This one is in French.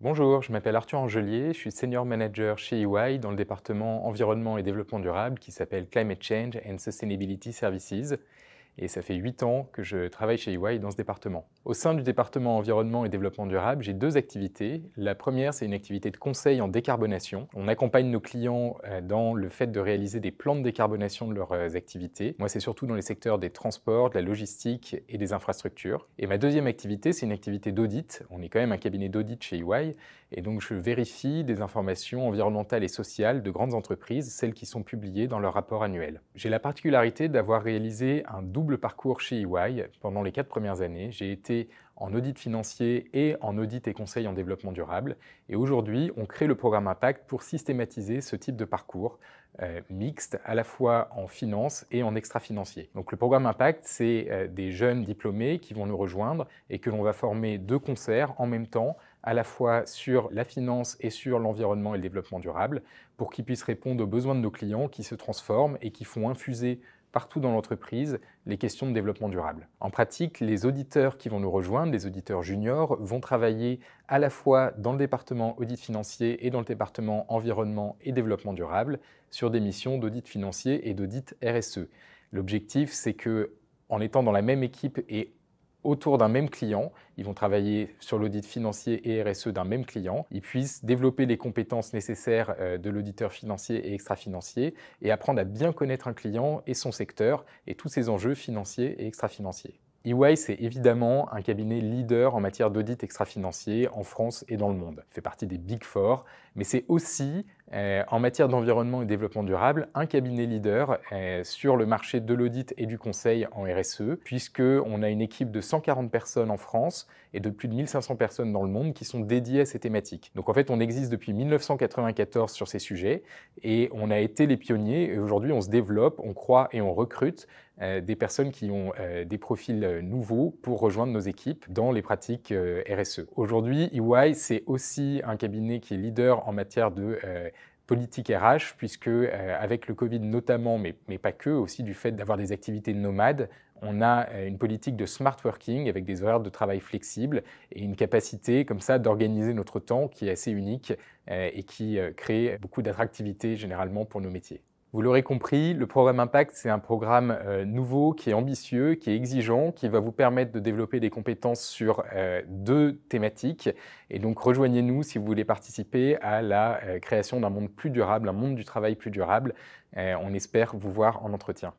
Bonjour, je m'appelle Arthur Angelier, je suis Senior Manager chez EY dans le département Environnement et Développement Durable qui s'appelle Climate Change and Sustainability Services et ça fait 8 ans que je travaille chez EY dans ce département. Au sein du département environnement et développement durable, j'ai deux activités. La première, c'est une activité de conseil en décarbonation. On accompagne nos clients euh, dans le fait de réaliser des plans de décarbonation de leurs euh, activités. Moi, c'est surtout dans les secteurs des transports, de la logistique et des infrastructures. Et ma deuxième activité, c'est une activité d'audit. On est quand même un cabinet d'audit chez EY et donc je vérifie des informations environnementales et sociales de grandes entreprises, celles qui sont publiées dans leur rapport annuel. J'ai la particularité d'avoir réalisé un double parcours chez EY. Pendant les quatre premières années, j'ai été en audit financier et en audit et conseil en développement durable. Et aujourd'hui, on crée le programme Impact pour systématiser ce type de parcours euh, mixte, à la fois en finance et en extra-financier. Donc le programme Impact, c'est euh, des jeunes diplômés qui vont nous rejoindre et que l'on va former deux concerts en même temps à la fois sur la finance et sur l'environnement et le développement durable, pour qu'ils puissent répondre aux besoins de nos clients qui se transforment et qui font infuser partout dans l'entreprise les questions de développement durable. En pratique, les auditeurs qui vont nous rejoindre, les auditeurs juniors, vont travailler à la fois dans le département audit financier et dans le département environnement et développement durable sur des missions d'audit financier et d'audit RSE. L'objectif, c'est que en étant dans la même équipe et autour d'un même client, ils vont travailler sur l'audit financier et RSE d'un même client, ils puissent développer les compétences nécessaires euh, de l'auditeur financier et extra-financier et apprendre à bien connaître un client et son secteur et tous ses enjeux financiers et extra-financiers. EY, c'est évidemment un cabinet leader en matière d'audit extra-financier en France et dans le monde. Il fait partie des Big Four, mais c'est aussi euh, en matière d'environnement et développement durable, un cabinet leader sur le marché de l'audit et du conseil en RSE, puisqu'on a une équipe de 140 personnes en France et de plus de 1500 personnes dans le monde qui sont dédiées à ces thématiques. Donc en fait, on existe depuis 1994 sur ces sujets et on a été les pionniers. aujourd'hui, on se développe, on croit et on recrute euh, des personnes qui ont euh, des profils nouveaux pour rejoindre nos équipes dans les pratiques RSE. Aujourd'hui, EY, c'est aussi un cabinet qui est leader en matière de politique RH, puisque euh, avec le Covid notamment, mais, pas que, aussi du fait d'avoir des activités nomades, on a euh, une politique de smart working avec des horaires de travail flexibles et une capacité comme ça d'organiser notre temps qui est assez unique euh, et qui crée beaucoup d'attractivité généralement pour nos métiers. Vous l'aurez compris, le programme Impact, c'est un programme euh, nouveau, qui est ambitieux, qui est exigeant, qui va vous permettre de développer des compétences sur euh, deux thématiques. Et donc rejoignez-nous si vous voulez participer à la euh, création d'un monde plus durable, un monde du travail plus durable. on espère vous voir en entretien.